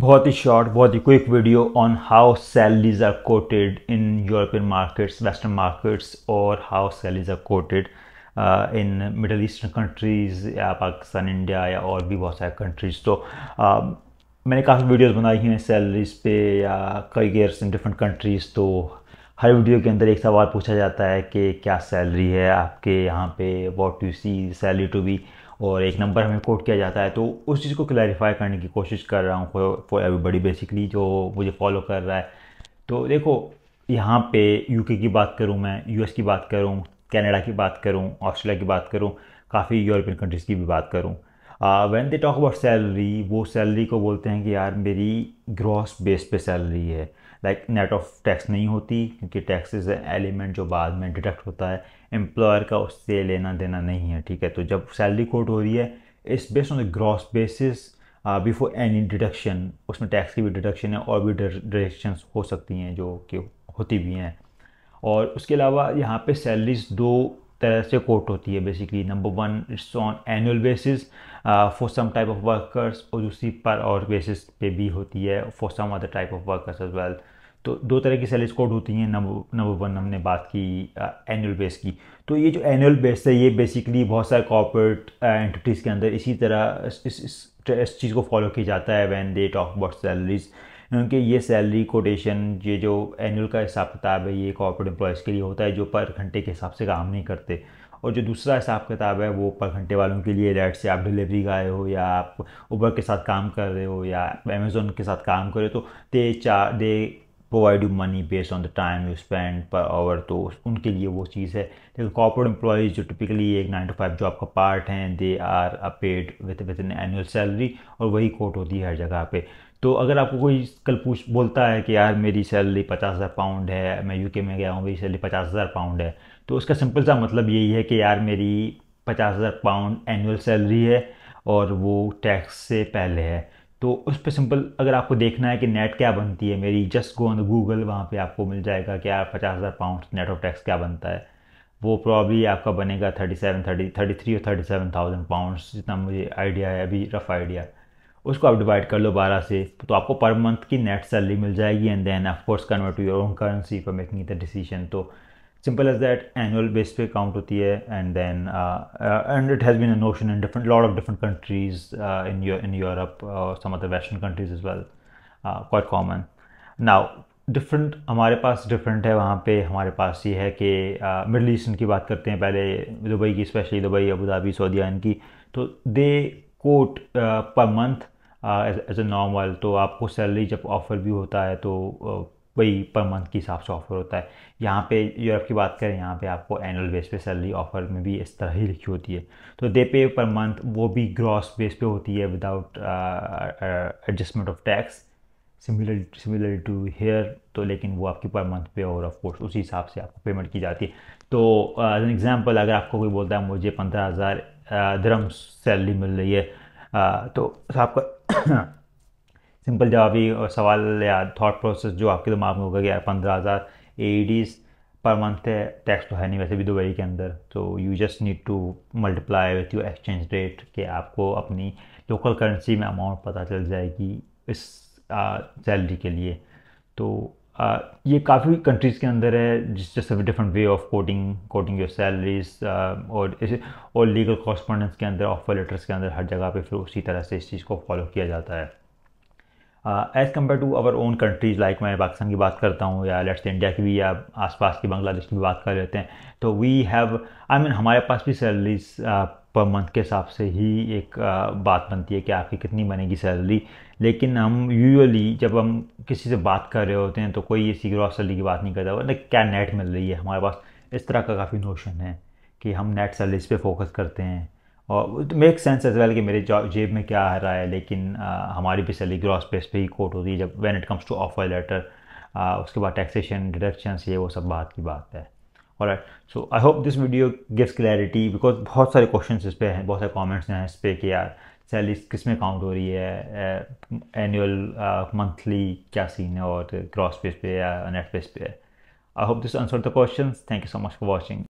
बहुत ही शॉर्ट बहुत ही quick video on how salaries are quoted in European markets western markets और how salaries are quoted in middle eastern countries या Pakistan India या और भी बहुत सारे कंट्रीज़ तो uh, मैंने काफ़ी वीडियोस बनाई हैं सैलरीज पे या गेयर्स इन डिफरेंट कंट्रीज़ तो हर वीडियो के अंदर एक सवाल पूछा जाता है कि क्या सैलरी है आपके यहाँ पे what you see salary to be और एक नंबर हमें कोट किया जाता है तो उस चीज़ को क्लैरिफाई करने की कोशिश कर रहा हूँ फॉर एवरीबडी बेसिकली जो मुझे फॉलो कर रहा है तो देखो यहाँ पे यूके की बात करूँ मैं यूएस की बात करूँ कनाडा की बात करूँ ऑस्ट्रेलिया की बात करूँ काफ़ी यूरोपियन कंट्रीज़ की भी बात करूँ when they talk about salary वो सैलरी को बोलते हैं कि यार मेरी ग्रॉस बेस पे सैलरी है लाइक नेट ऑफ टैक्स नहीं होती क्योंकि टैक्स इज़ एलिमेंट जो बाद में डिडक्ट होता है एम्प्लॉयर का उससे लेना देना नहीं है ठीक है तो जब सैलरी कोट हो रही है इस based on the gross basis before any deduction उसमें टैक्स की भी डिडक्शन है और भी डिडक्शन हो सकती हैं जो कि होती भी हैं और उसके अलावा यहाँ पे सैलरीज दो तरह से कोट होती है basically number one it's on annual basis for some type of workers और दूसरी पर और बेसिस पे भी होती है for some other type of workers as well तो दो तरह की सैलरीज कोड होती हैं नंबर नंबर वन हमने बात की एनुअल uh, बेस की तो ये जो एनुअल बेस है ये बेसिकली बहुत सारे कॉपोरेट एंटिटीज़ uh, के अंदर इसी तरह इस इस, इस, इस चीज़ को फॉलो किया जाता है when they talk about salaries क्योंकि ये सैलरी कोटेशन ये जो एनुअल का हिसाब किताब है ये कॉर्पोरेट एम्प्लॉयज़ के लिए होता है जो पर घंटे के हिसाब से काम नहीं करते और जो दूसरा हिसाब किताब है वो पर घंटे वालों के लिए लेट से आप डिलीवरी का आए हो या आप ऊबर के साथ काम कर रहे हो या अमेज़ोन के साथ काम कर रहे हो तो they charge they provide you money based on the time you spend per hour तो उनके लिए वो चीज़ है लेकिन कॉर्पोरेट एम्प्लॉयज़ जो टिपिकली एक नाइन टू फाइव जॉब का पार्ट हैं they are a paid with with an annual salary और वही कोट होती है हर जगह पे तो अगर आपको कोई कल पूछ बोलता है कि यार मेरी सैलरी पचास हज़ार पाउंड है मैं यूके में गया हूँ मेरी सैलरी पचास हज़ार पाउंड है तो उसका सिंपल सा मतलब यही है कि यार मेरी पचास हज़ार पाउंड एनुअल सैलरी है और वो टैक्स से पहले है तो उस पर सिंपल अगर आपको देखना है कि नेट क्या बनती है मेरी जस्ट गो ऑन गूगल वहाँ पे आपको मिल जाएगा कि यार पचास हज़ार पाउंड नेट ऑफ टैक्स क्या बनता है वो प्रॉब्ली आपका बनेगा thirty seven thirty thirty three और थर्टी सेवन थाउजेंड पाउंड्स जितना मुझे आइडिया है अभी रफ़ आइडिया है उसको आप डिवाइड कर लो बारह से तो आपको पर मंथ की नेट सैलरी मिल जाएगी and then course convert to your own currency for making the decision तो simple as that annual base पे काउंट होती है and then and it has been a notion in different lot of different countries in in Europe some other western countries is well quite common now different हमारे पास different है वहाँ पे हमारे पास ये है कि मिडल uh, ईस्टर्न की बात करते हैं पहले दुबई की स्पेशली दुबई अबू धाबी सऊदी इनकी तो they quote per month as a normal तो आपको सैलरी जब ऑफ़र भी होता है तो वही पर मंथ के हिसाब से ऑफ़र होता है यहाँ पे यूरोप की बात करें यहाँ पे आपको एनुअल बेस पे सैलरी ऑफ़र में भी इस तरह ही लिखी होती है तो दे पे पर मंथ वो भी ग्रॉस बेस पे होती है without adjustment of tax similar similar to here तो लेकिन वो आपकी पर मंथ पे और ऑफ कोर्स उसी हिसाब से आपको पेमेंट की जाती है तो एज एन एग्ज़ाम्पल अगर आपको कोई बोलता है मुझे पंद्रह हज़ार धर्म सैलरी मिल रही है आ, तो आपका सिंपल जवाबी सवाल या थॉट प्रोसेस जो आपके दिमाग में होगा कि यार पंद्रह हज़ार पर मंथ e है टैक्स तो है नहीं वैसे भी दुबई के अंदर तो you just need to multiply with your exchange rate कि आपको अपनी लोकल करेंसी में अमाउंट पता चल जाएगी इस सैलरी के लिए तो Uh, ये काफ़ी कंट्रीज़ के अंदर है जिस जैसे different way of coding quoting your salaries और इसे और लीगल कॉरस्पॉन्डेंस के अंदर ऑफर लेटर्स के अंदर हर जगह पे फिर उसी तरह से इस चीज़ को फॉलो किया जाता है as compare to our own countries like मैं पाकिस्तान की बात करता हूँ या लेट्स इंडिया की भी या आसपास की बांग्लादेश की भी बात कर लेते हैं तो वी हैव आई मीन हमारे पास भी सैलरीज पर मंथ के हिसाब से ही एक बात बनती है कि आपकी कितनी बनेगी सैलरी लेकिन हम यूजली जब हम किसी से बात कर रहे होते हैं तो कोई इसी ग्रॉस सैलरी की बात नहीं करता वरना मतलब क्या नेट मिल रही है हमारे पास इस तरह का काफ़ी नोशन है कि हम नेट सैलरीज पे फोकस करते हैं और मेक सेंस एज वेल कि मेरे जेब में क्या आ रहा है लेकिन आ, हमारी भी सैलरी ग्रॉस बेस पे ही कोट होती है जब when it comes to offer letter उसके बाद टैक्सेशन डिडक्शंस ये वो सब बात की बात है और right so I hope this video gives clarity because बहुत सारे क्वेश्चन इस पर हैं बहुत सारे कॉमेंट्स हैं इस पर कि यार सैलरी किस में काउंट हो रही है एनुअल मंथली क्या सीन है और क्रॉस पेज पे या नेट पेज पे है I hope this answer the question thank you so much for watching